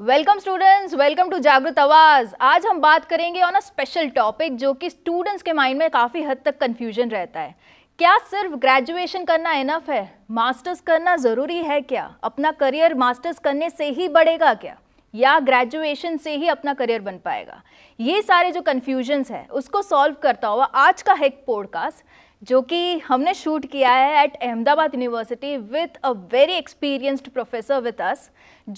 Welcome students welcome to जागृत आवाज़ आज हम बात करेंगे ऑन अ स्पेशल टॉपिक जो कि स्टूडेंट्स के माइंड में काफ़ी हद तक कंफ्यूजन रहता है क्या सिर्फ ग्रेजुएशन करना इनफ है मास्टर्स करना ज़रूरी है क्या अपना करियर मास्टर्स करने से ही बढ़ेगा क्या या ग्रेजुएशन से ही अपना करियर बन पाएगा ये सारे जो कन्फ्यूजन्स है उसको सॉल्व करता हुआ आज का हेक पॉडकास्ट जो कि हमने शूट किया है at Ahmedabad university with a very experienced professor with us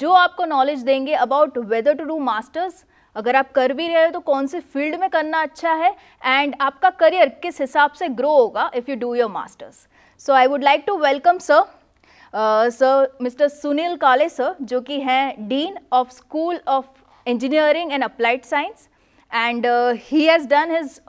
जो आपको नॉलेज देंगे about whether to do masters अगर आप कर भी रहे हो तो कौन से फील्ड में करना अच्छा है एंड आपका करियर किस हिसाब से ग्रो होगा if you do your masters so I would like to welcome sir sir mister Sunil Kale sir जो कि हैं dean of school of engineering and applied science and he has done his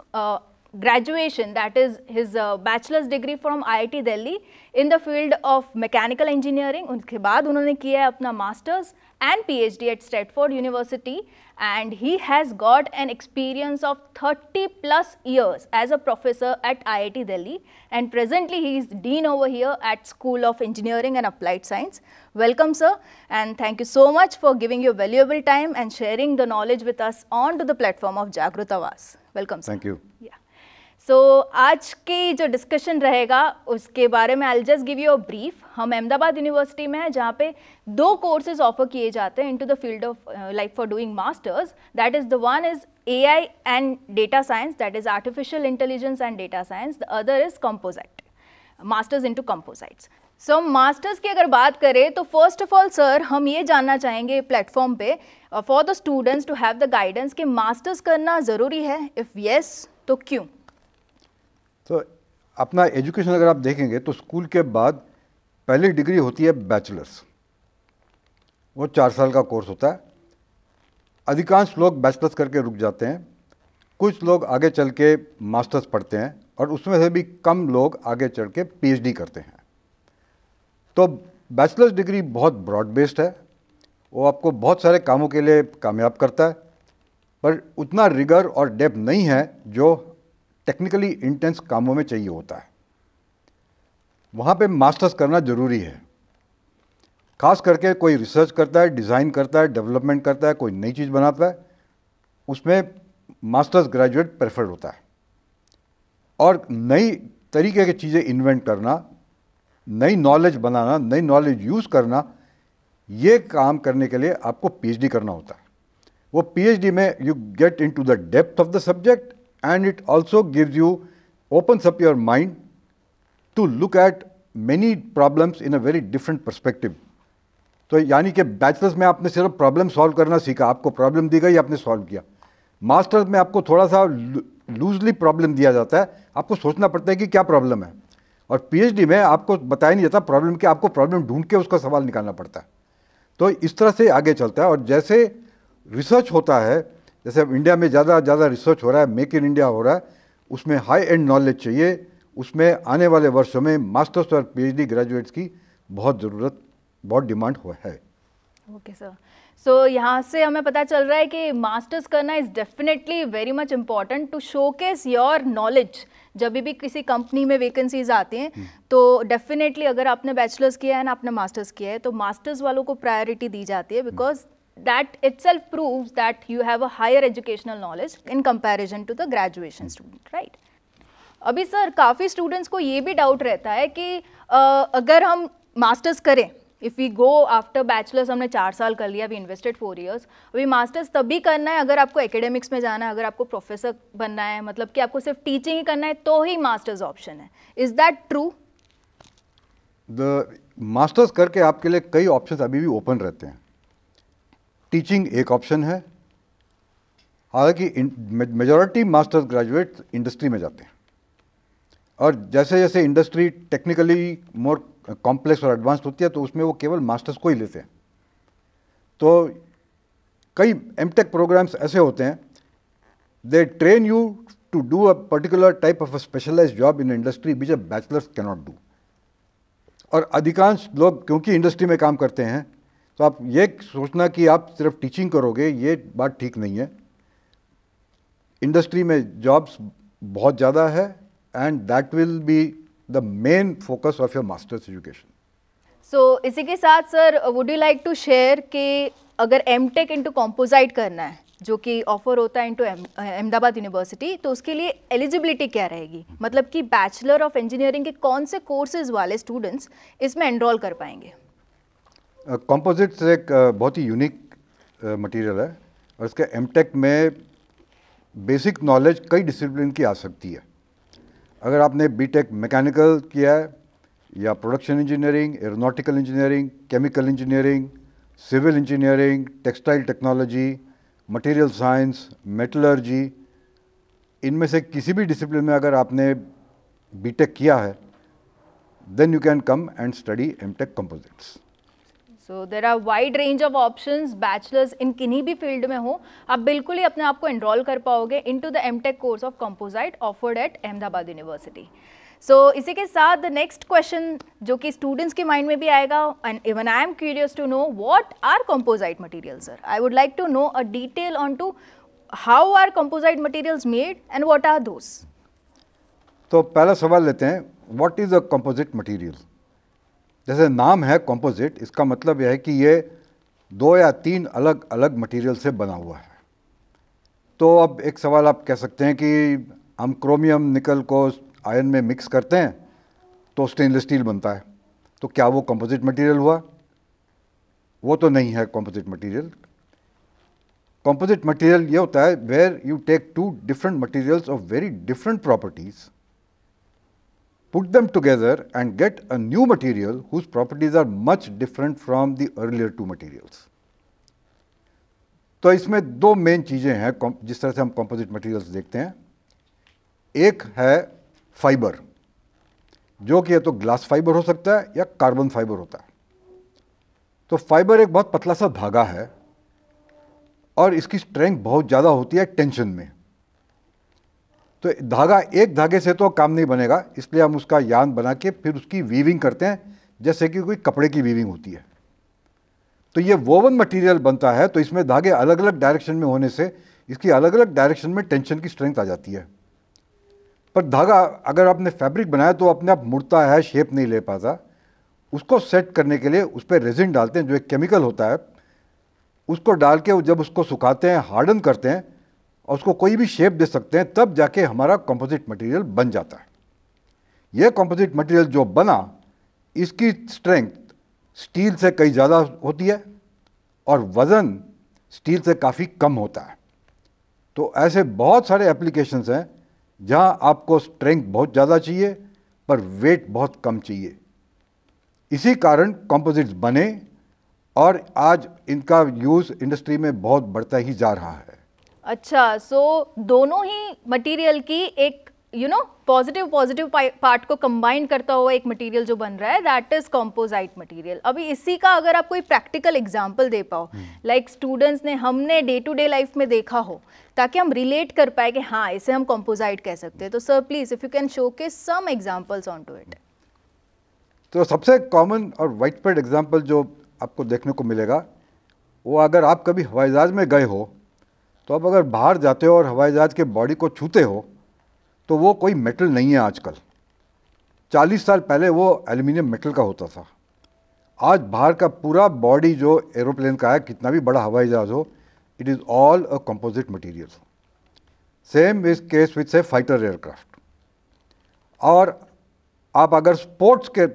graduation that is his uh, bachelor's degree from IIT Delhi in the field of mechanical engineering उनके बाद उन्होंने किया अपना masters and PhD at Stratford University and he has got an experience of 30 plus years as a professor at IIT Delhi and presently he is dean over here at School of Engineering and Applied Science. Welcome sir and thank you so much for giving your valuable time and sharing the knowledge with us onto the platform of Jagrutavas. Welcome sir. Thank you. Yeah. So so, आज के जो discussion रहेगा उसके बारे में I just give you a brief हम Ahmedabad university में हैं जहाँ पे दो कोर्सेज ऑफर किए जाते हैं into the field of like for doing masters that is the one is AI and data science that is artificial intelligence and data science the other is composite masters into composites so हम masters की अगर बात करें तो first of all sir हम ये जानना चाहेंगे प्लेटफॉर्म पे for the students to have the guidance कि मास्टर्स करना ज़रूरी है इफ़ येस yes, तो क्यों तो अपना एजुकेशन अगर आप देखेंगे तो स्कूल के बाद पहली डिग्री होती है बैचलर्स वो चार साल का कोर्स होता है अधिकांश लोग बैचलर्स करके रुक जाते हैं कुछ लोग आगे चल के मास्टर्स पढ़ते हैं और उसमें से भी कम लोग आगे चल के पी करते हैं तो बैचलर्स डिग्री बहुत ब्रॉड बेस्ड है वो आपको बहुत सारे कामों के लिए कामयाब करता है पर उतना रिगर और डेप नहीं है जो टेक्निकली इंटेंस कामों में चाहिए होता है वहाँ पे मास्टर्स करना ज़रूरी है खास करके कोई रिसर्च करता है डिज़ाइन करता है डेवलपमेंट करता है कोई नई चीज़ बनाता है उसमें मास्टर्स ग्रेजुएट प्रेफर्ड होता है और नई तरीके की चीज़ें इन्वेंट करना नई नॉलेज बनाना नई नॉलेज यूज़ करना ये काम करने के लिए आपको पीएचडी करना होता है वो पीएचडी में you get into the depth of the subject and it also gives you, opens up your mind to look at many problems in a very different perspective. तो यानी कि बैचलर्स में आपने सिर्फ प्रॉब्लम सॉल्व करना सीखा आपको प्रॉब्लम दी गई आपने सॉल्व किया मास्टर्स में आपको थोड़ा सा लूजली प्रॉब्लम दिया जाता है आपको सोचना पड़ता है कि क्या प्रॉब्लम है और पीएचडी में आपको बताया नहीं जाता प्रॉब्लम कि आपको प्रॉब्लम ढूंढ के उसका सवाल निकालना पड़ता है तो इस तरह से आगे चलता है और जैसे रिसर्च होता है जैसे अब इंडिया में ज़्यादा ज़्यादा रिसर्च हो रहा है मेक इन इंडिया हो रहा है उसमें हाई एंड नॉलेज चाहिए उसमें आने वाले वर्षों में मास्टर्स और पीएचडी ग्रेजुएट्स की बहुत ज़रूरत बहुत डिमांड हुआ है ओके सर सो यहाँ से हमें पता चल रहा है कि मास्टर्स करना is definitely very much important to showcase your knowledge जब भी किसी कंपनी में वैकेंसीज आती हैं हम्म। तो डेफिनेटली अगर आपने बैचलर्स किया है ना आपने मास्टर्स किया है तो मास्टर्स वालों को प्रायोरिटी दी जाती है because hmm. that itself proves that you have a higher educational knowledge in comparison to the graduation hmm. student right अभी सर काफ़ी स्टूडेंट्स को ये भी डाउट रहता है कि अगर हम मास्टर्स करें if we go after bachelors हमने चार साल कर लिया वी इन्वेस्टेड फोर इयर्स अभी मास्टर्स तभी करना है अगर आपको एकेडमिक्स में जाना है अगर आपको प्रोफेसर बनना है मतलब कि आपको सिर्फ टीचिंग ही करना है तो ही मास्टर्स ऑप्शन है is that true the masters करके आपके लिए कई ऑप्शन अभी भी ओपन रहते हैं टीचिंग एक ऑप्शन है हालांकि मेजॉरिटी मास्टर्स ग्रेजुएट इंडस्ट्री में जाते हैं और जैसे जैसे इंडस्ट्री टेक्निकली मोर कॉम्प्लेक्स और एडवांस होती है तो उसमें वो केवल मास्टर्स को ही लेते हैं तो कई एम टेक प्रोग्राम्स ऐसे होते हैं they train you to do a particular type of a specialise job in industry which a bachelors cannot do और अधिकांश लोग क्योंकि इंडस्ट्री में काम करते हैं तो आप ये सोचना कि आप सिर्फ टीचिंग करोगे ये बात ठीक नहीं है इंडस्ट्री में जॉब्स बहुत ज़्यादा है and that will be the main focus of your masters education so इसी के साथ sir would you like to share कि अगर एम टेक इंटू कॉम्पोजाइट करना है जो कि ऑफर होता है इंटू अहमदाबाद यूनिवर्सिटी तो उसके लिए एलिजिबिलिटी क्या रहेगी मतलब कि बैचलर ऑफ इंजीनियरिंग के कौन से कोर्सेज वाले स्टूडेंट्स इसमें एनरोल कर पाएंगे कॉम्पोजिट्स एक बहुत ही यूनिक मटेरियल है और इसके एम में बेसिक नॉलेज कई डिसिप्लिन की आ सकती है अगर आपने बीटेक मैकेनिकल किया है या production engineering aeronautical engineering chemical engineering civil engineering textile technology material science metallurgy इनमें से किसी भी डिसिप्लिन में अगर आपने बीटेक किया है then you can come and study M tech composites so there are wide range of option bachelors in किन्हीं भी फील्ड में हो आप बिल्कुल ही अपने आप को एनरोल कर पाओगे into the M tech course of composite offered at Ahmedabad university so इसी के साथ द नेक्स्ट क्वेश्चन जो कि स्टूडेंट्स के माइंड में भी आएगा and even I am curious to know what are composite material sir I would like to know a detail on to how are composite materials made and what are दोस्त तो पहला सवाल लेते हैं what is a composite material जैसे नाम है composite इसका मतलब यह है कि ये दो या तीन अलग अलग मटेरियल से बना हुआ है तो अब एक सवाल आप कह सकते हैं कि हम क्रोमियम निकल को आयन में मिक्स करते हैं तो स्टेनलेस स्टील बनता है तो क्या वो कंपोजिट मटेरियल हुआ वो तो नहीं है कंपोजिट मटेरियल कंपोजिट मटेरियल ये होता है where you take two different materials of very different properties put them together and get a new material whose properties are much different from the earlier two materials. तो इसमें दो main चीज़ें हैं जिस तरह से हम कंपोजिट मटेरियल्स देखते हैं एक है फाइबर जो कि या तो ग्लास फाइबर हो सकता है या कार्बन फाइबर होता है तो फाइबर एक बहुत पतला सा धागा है और इसकी स्ट्रेंथ बहुत ज़्यादा होती है टेंशन में तो धागा एक धागे से तो काम नहीं बनेगा इसलिए हम उसका यान बना के फिर उसकी वीविंग करते हैं जैसे कि कोई कपड़े की वीविंग होती है तो ये वोवन मटेरियल बनता है तो इसमें धागे अलग अलग डायरेक्शन में होने से इसकी अलग अलग डायरेक्शन में टेंशन की स्ट्रेंथ आ जाती है पर धागा अगर आपने फैब्रिक बनाया तो अपने आप मुड़ता है शेप नहीं ले पाता उसको सेट करने के लिए उस पर रेजिन डालते हैं जो एक केमिकल होता है उसको डाल के जब उसको सुखाते हैं हार्डन करते हैं और उसको कोई भी शेप दे सकते हैं तब जाके हमारा कंपोजिट मटेरियल बन जाता है यह कंपोजिट मटेरियल जो बना इसकी स्ट्रेंथ स्टील से कई ज़्यादा होती है और वज़न स्टील से काफ़ी कम होता है तो ऐसे बहुत सारे एप्लीकेशंस हैं जहां आपको स्ट्रेंथ बहुत ज़्यादा चाहिए पर वेट बहुत कम चाहिए इसी कारण कंपोजिट्स बने और आज इनका यूज़ इंडस्ट्री में बहुत बढ़ता ही जा रहा है अच्छा सो so, दोनों ही मटेरियल की एक you know positive positive part को कंबाइन करता हुआ एक मटेरियल जो बन रहा है दैट इज कॉम्पोजाइट मटेरियल अभी इसी का अगर आप कोई प्रैक्टिकल एग्जांपल दे पाओ लाइक hmm. स्टूडेंट्स ने हमने डे टू डे लाइफ में देखा हो ताकि हम रिलेट कर पाए कि हाँ इसे हम कॉम्पोजाइट कह सकते हैं तो sir please if you can show के some examples on to it तो सबसे कॉमन और वाइट पेड एग्जाम्पल जो आपको देखने को मिलेगा वो अगर आप कभी हवाई जहाज़ में गए हो तो आप अगर बाहर जाते हो और हवाई जहाज़ के बॉडी को छूते हो तो वो कोई मेटल नहीं है आजकल 40 साल पहले वो एल्यूमिनियम मेटल का होता था आज बाहर का पूरा बॉडी जो एरोप्लेन का है कितना भी बड़ा हवाई जहाज़ हो it is all a composite material same is case with say fighter aircraft और आप अगर स्पोर्ट्स के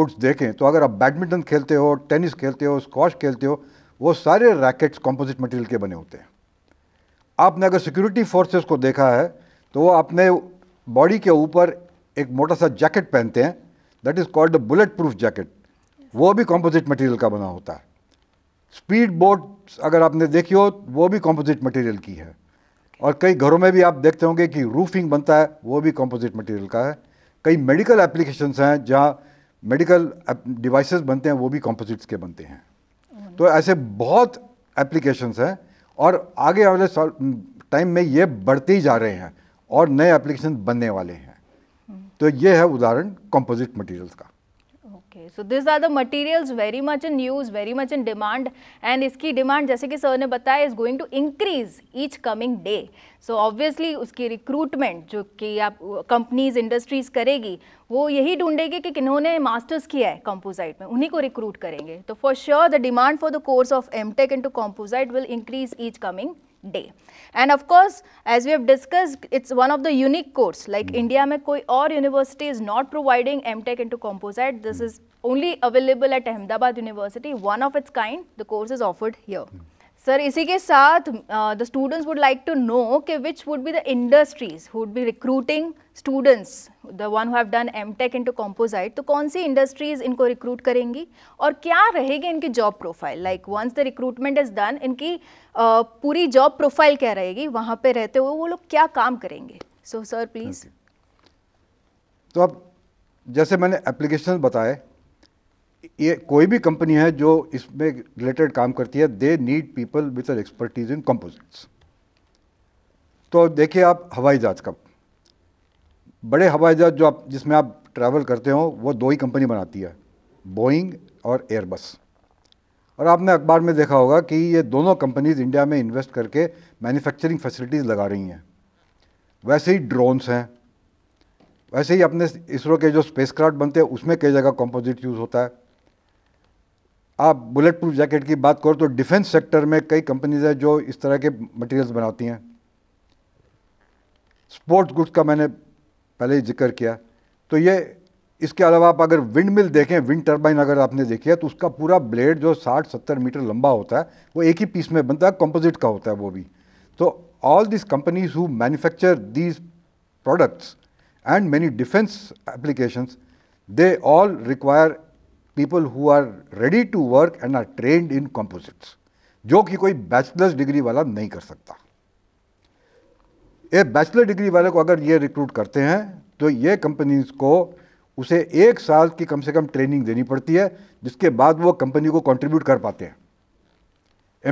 गुड्स देखें तो अगर आप बैडमिंटन खेलते हो टेनिस खेलते हो स्क्वाश खेलते हो वो सारे रैकेट्स कंपोजिट मटेरियल के बने होते हैं आपने अगर सिक्योरिटी फोर्सेस को देखा है तो वो अपने बॉडी के ऊपर एक मोटा सा जैकेट पहनते हैं that is called a bullet proof jacket वो भी कॉम्पोजिट मटेरियल का बना होता है स्पीड बोट अगर आपने देखी हो वो भी कॉम्पोजिट मटेरियल की है और कई घरों में भी आप देखते होंगे कि रूफिंग बनता है वो भी कॉम्पोजिट मटेरियल का है कई मेडिकल एप्लीकेशंस हैं जहाँ मेडिकल डिवाइसेस बनते हैं वो भी कॉम्पोजिट्स के बनते हैं हम्म। तो ऐसे बहुत एप्लीकेशंस हैं और आगे वाले टाइम में ये बढ़ते ही जा रहे हैं और नए एप्लीकेशन बनने वाले हैं तो ये है उदाहरण कंपोजिट मटेरियल्स का okay so this are the materials very much in use very much in demand and इसकी डिमांड जैसे कि सर ने बताया is going to increase each coming day so obviously उसकी रिक्रूटमेंट जो कि आप कंपनीज इंडस्ट्रीज करेगी वो यही ढूंढेगी कि किन्होंने मास्टर्स किया है कॉम्पोजाइट में उन्हीं को रिक्रूट करेंगे तो for sure the demand for the course of M tech into composite will increase each coming day. And of course, as we have discussed, it's one of the unique course. Like mm. India mein koi aur university is not providing MTech into composite. This mm. is only available at Ahmedabad University, one of its kind. The course is offered here. Mm. Sir इसी के साथ the students would like to know कि which would be the industries would be recruiting students the one who have done M tech into composite तो कौन सी industries इनको recruit करेंगी और क्या रहेगी इनकी job profile like once the recruitment is done इनकी uh, पूरी जॉब प्रोफाइल क्या रहेगी वहाँ पर रहते हुए वो लोग क्या काम करेंगे सो सर प्लीज़ तो अब जैसे मैंने एप्लीकेशन बताए ये कोई भी कंपनी है जो इसमें रिलेटेड काम करती है they need people with an expertise in composites तो देखिए आप हवाई जहाज़ का बड़े हवाई जहाज़ जो आप जिसमें आप ट्रैवल करते हो वो दो ही कंपनी बनाती है बोइंग और एयरबस और आपने अखबार में देखा होगा कि ये दोनों कंपनीज इंडिया में इन्वेस्ट करके मैन्युफैक्चरिंग फैसिलिटीज़ लगा रही हैं वैसे ही ड्रोन्स हैं वैसे ही अपने इसरो के जो स्पेसक्राफ्ट बनते हैं उसमें कई जगह कंपोजिट यूज़ होता है आप बुलेट प्रूफ जैकेट की बात करो तो डिफेंस सेक्टर में कई कंपनीज हैं जो इस तरह के मटेरियल्स बनाती हैं स्पोर्ट्स गुड्स का मैंने पहले ही जिक्र किया तो ये इसके अलावा आप अगर विंड मिल देखें विंड टर्बाइन अगर आपने देखी है तो उसका पूरा ब्लेड जो 60-70 मीटर लंबा होता है वो एक ही पीस में बनता है कंपोजिट का होता है वो भी तो all this companies who manufacture these products and many defence applications they all require people who are ready to work and are trained in composites जो कि कोई बैचलर्स डिग्री वाला नहीं कर सकता ए बैचलर डिग्री वाले को अगर ये रिक्रूट करते हैं तो ये कंपनीज को उसे एक साल की कम से कम ट्रेनिंग देनी पड़ती है जिसके बाद वो कंपनी को कंट्रीब्यूट कर पाते हैं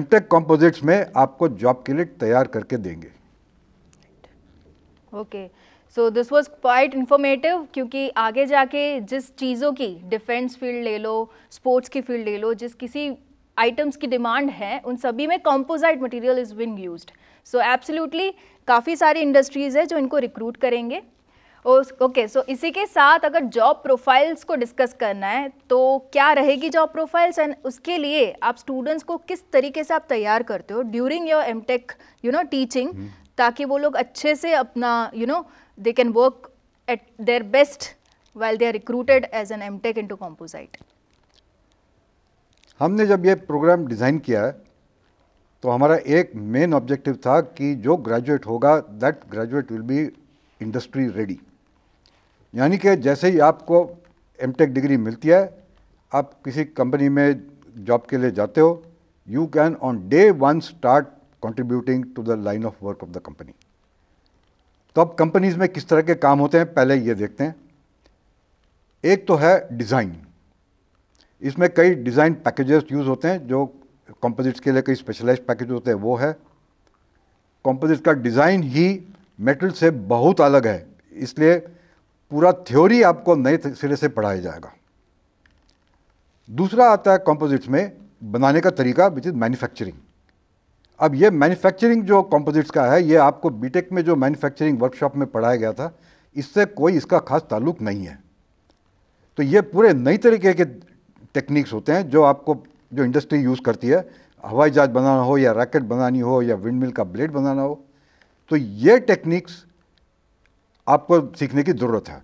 एमटेक कॉम्पोजिट्स में आपको जॉब के लिए तैयार करके देंगे okay okay. So this was quite informative क्योंकि आगे जाके जिस चीज़ों की डिफेंस फील्ड ले लो स्पोर्ट्स की फील्ड ले लो जिस किसी आइटम्स की डिमांड है उन सभी में composite material is being use so absolutely काफ़ी सारी इंडस्ट्रीज़ है जो इनको रिक्रूट करेंगे ओके सो इसी के साथ अगर जॉब प्रोफाइल्स को डिस्कस करना है तो क्या रहेगी जॉब प्रोफाइल्स एंड उसके लिए आप स्टूडेंट्स को किस तरीके से आप तैयार करते हो during your M tech you know teaching ताकि वो लोग अच्छे से अपना यू you नो know, they can work at their best while they are recruited as an MTech into composite. हमने जब ये प्रोग्राम डिज़ाइन किया तो हमारा एक मेन ऑब्जेक्टिव था कि जो ग्रेजुएट होगा that graduate will be industry ready यानी कि जैसे ही आपको एमटेक डिग्री मिलती है आप किसी कंपनी में जॉब के लिए जाते हो you can on day one start contributing to the line of work of the company तो अब कंपनीज़ में किस तरह के काम होते हैं पहले ये देखते हैं एक तो है डिज़ाइन इसमें कई डिज़ाइन पैकेजेस यूज़ होते हैं जो कंपोजिट्स के लिए कई स्पेशलाइज पैकेज होते हैं वो है कंपोजिट का डिज़ाइन ही मेटल से बहुत अलग है इसलिए पूरा थ्योरी आपको नए सिरे से पढ़ाया जाएगा दूसरा आता है कंपोजिट्स में बनाने का तरीका विच इज़ मैन्युफैक्चरिंग अब ये मैन्युफैक्चरिंग जो कॉम्पोजिट्स का है ये आपको बीटेक में जो मैन्युफैक्चरिंग वर्कशॉप में पढ़ाया गया था इससे कोई इसका खास ताल्लुक नहीं है तो ये पूरे नई तरीके के टेक्निक्स होते हैं जो आपको जो इंडस्ट्री यूज़ करती है हवाई जहाज बनाना हो या रैकेट बनानी हो या विंडमिल का ब्लेड बनाना हो तो ये टेक्निक्स आपको सीखने की ज़रूरत है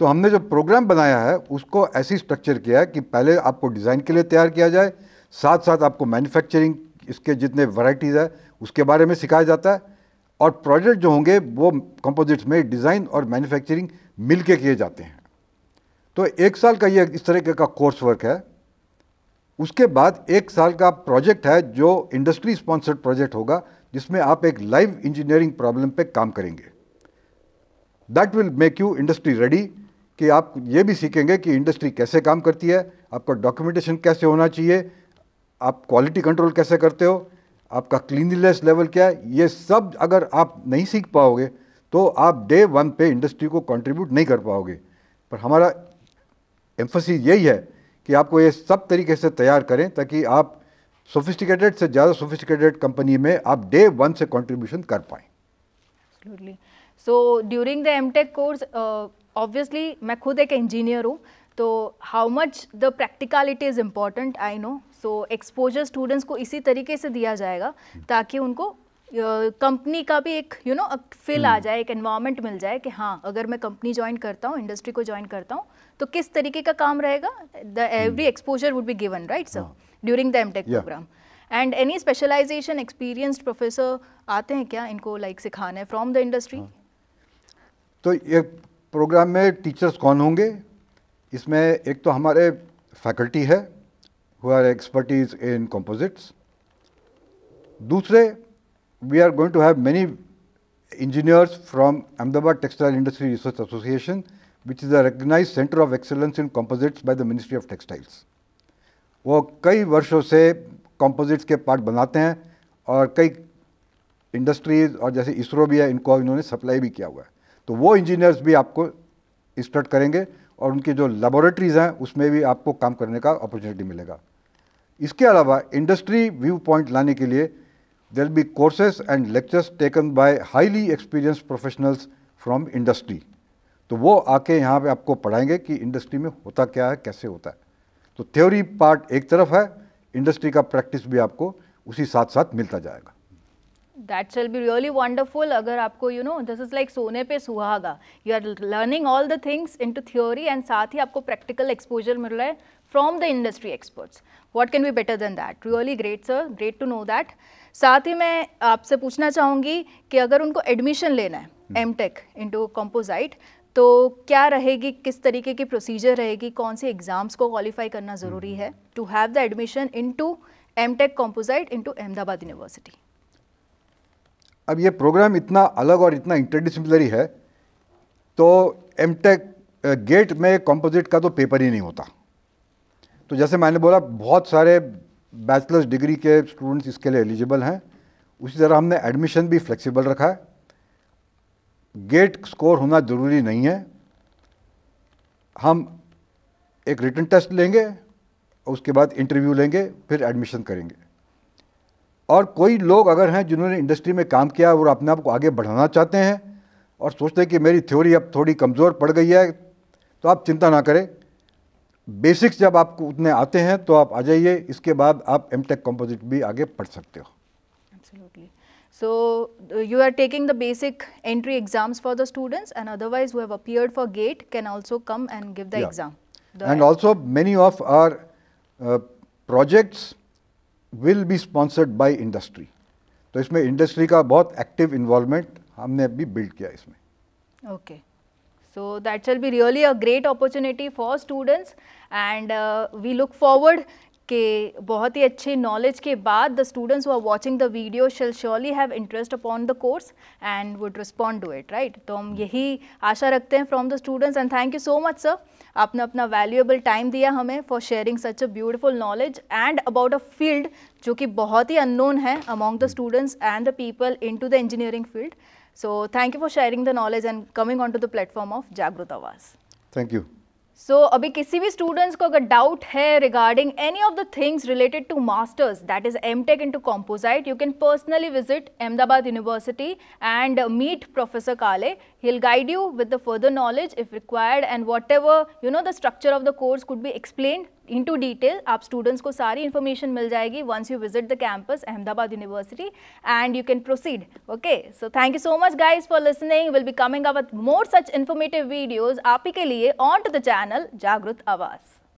तो हमने जो प्रोग्राम बनाया है उसको ऐसी स्ट्रक्चर किया है कि पहले आपको डिज़ाइन के लिए तैयार किया जाए साथ साथ आपको मैन्युफैक्चरिंग इसके जितने वैराइटीज़ है उसके बारे में सिखाया जाता है और प्रोजेक्ट जो होंगे वो कंपोजिट्स में डिज़ाइन और मैन्युफैक्चरिंग मिल किए जाते हैं तो एक साल का ये इस तरीके का कोर्स वर्क है उसके बाद एक साल का प्रोजेक्ट है जो इंडस्ट्री स्पॉन्सर्ड प्रोजेक्ट होगा जिसमें आप एक लाइव इंजीनियरिंग प्रॉब्लम पे काम करेंगे that will make you industry ready कि आप ये भी सीखेंगे कि इंडस्ट्री कैसे काम करती है आपका डॉक्यूमेंटेशन कैसे होना चाहिए आप क्वालिटी कंट्रोल कैसे करते हो आपका क्लीनलीनेस लेवल क्या है ये सब अगर आप नहीं सीख पाओगे तो आप डे वन पे इंडस्ट्री को कंट्रीब्यूट नहीं कर पाओगे पर हमारा एम्फोसिस यही है कि आपको ये सब तरीके से तैयार करें ताकि आप सोफिस्टिकेटेड से ज़्यादा सोफिस्टिकेटेड कंपनी में आप डे वन से कंट्रीब्यूशन कर पाएँ so during the M tech course obviously मैं खुद एक इंजीनियर हूँ तो how much the practicality is important I know so exposure students को इसी तरीके से दिया जाएगा ताकि उनको कंपनी का भी एक यू नो फील आ हम्म। जाए एक एनवायरमेंट मिल जाए कि हाँ अगर मैं कंपनी ज्वाइन करता हूँ इंडस्ट्री को ज्वाइन करता हूँ तो किस तरीके का काम रहेगा the every exposure would be given right sir during the M tech program and any specialisation experienced professor आते हैं क्या इनको लाइक like, सिखाना है फ्रॉम द इंडस्ट्री तो ये प्रोग्राम में टीचर्स कौन होंगे इसमें एक तो हमारे फैकल्टी है who are expertise in composites. Dusre, we are going to have many engineers from Ahmedabad Textile Industry Research Association, which is a recognized center of excellence in composites by the Ministry of Textiles. वो कई वर्षों से composites के part बनाते हैं और कई industries और जैसे इसरो भी है इनको इन्होंने सप्लाई भी किया हुआ है तो वो इंजीनियर्स भी आपको इंस्टर्ट करेंगे और उनकी जो लेबोरेटरीज़ हैं उसमें भी आपको काम करने का अपॉर्चुनिटी मिलेगा इसके अलावा इंडस्ट्री व्यू पॉइंट लाने के लिए there be courses and lectures taken by highly experience professionals from industry तो वो आके यहाँ पे आपको पढ़ाएंगे कि इंडस्ट्री में होता क्या है कैसे होता है तो थ्योरी पार्ट एक तरफ है इंडस्ट्री का प्रैक्टिस भी आपको उसी साथ साथ मिलता जाएगा that shall be really wonderful अगर आपको you know this is like सोने पे सुहागा you are learning all the things into theory and साथ ही आपको प्रैक्टिकल एक्सपोजर मिल रहा है from the industry experts. What can be better than that? Really great sir, great to know that. साथ ही मैं आपसे पूछना चाहूँगी कि अगर उनको एडमिशन लेना है एम टेक इंटू कॉम्पोजाइट तो क्या रहेगी किस तरीके की प्रोसीजर रहेगी कौन सी एग्ज़ाम्स को क्वालिफाई करना ज़रूरी हम्म। है to have the admission to M tech composite into Ahmedabad university अब ये प्रोग्राम इतना अलग और इतना इंटरडिसिप्लिनरी है तो एम टेक गेट में कॉम्पोजिट का तो पेपर ही नहीं होता तो जैसे मैंने बोला बहुत सारे बैचलर्स डिग्री के स्टूडेंट्स इसके लिए एलिजिबल हैं उसी तरह हमने एडमिशन भी फ्लेक्सिबल रखा है गेट स्कोर होना ज़रूरी नहीं है हम एक रिटर्न टेस्ट लेंगे और उसके बाद इंटरव्यू लेंगे फिर एडमिशन करेंगे और कोई लोग अगर हैं जिन्होंने इंडस्ट्री में काम किया और अपने आप को आगे बढ़ाना चाहते हैं और सोचते हैं कि मेरी थ्योरी अब थोड़ी कमज़ोर पड़ गई है तो आप चिंता ना करें बेसिक्स जब आपको उतने आते हैं तो आप आ जाइए इसके बाद आप एम टेक कॉम्पोजिट भी आगे पढ़ सकते हो Absolutely. So you are taking the basic entry exams for the students and otherwise who have appeared for GATE can also come and give the yeah. exam. The and also many of our uh, projects will be sponsored by industry. तो इसमें industry का बहुत active involvement हमने अभी build किया इसमें okay okay. So that shall be really a great opportunity for students and uh, we look forward के बहुत ही अच्छे नॉलेज के बाद द स्टूडेंट्स वो are watching the video shall surely have interest upon the course and would respond to it right तो हम यही आशा रखते हैं from the students and thank you so much sir आपने अपना वैल्यूएबल टाइम दिया हमें for sharing such a beautiful knowledge and about a field जो कि बहुत ही अननोन है among the students and the people into the engineering field So thank you for sharing the knowledge and coming onto the platform of Jagruta Thank you. so, अभी किसी भी students को अगर डाउट है regarding any of the things related to masters, that is MTech into composite, you can personally visit can University and meet Professor Kale. काले he'll guide you with the further knowledge if required and whatever you know the structure of the course could be explained into detail आप students को सारी information मिल जाएगी once you visit the campus Ahmedabad university and you can proceed okay so thank you so much guys for listening will be coming our more such informative videos आप ही के लिए on to the channel जागृत आवाज़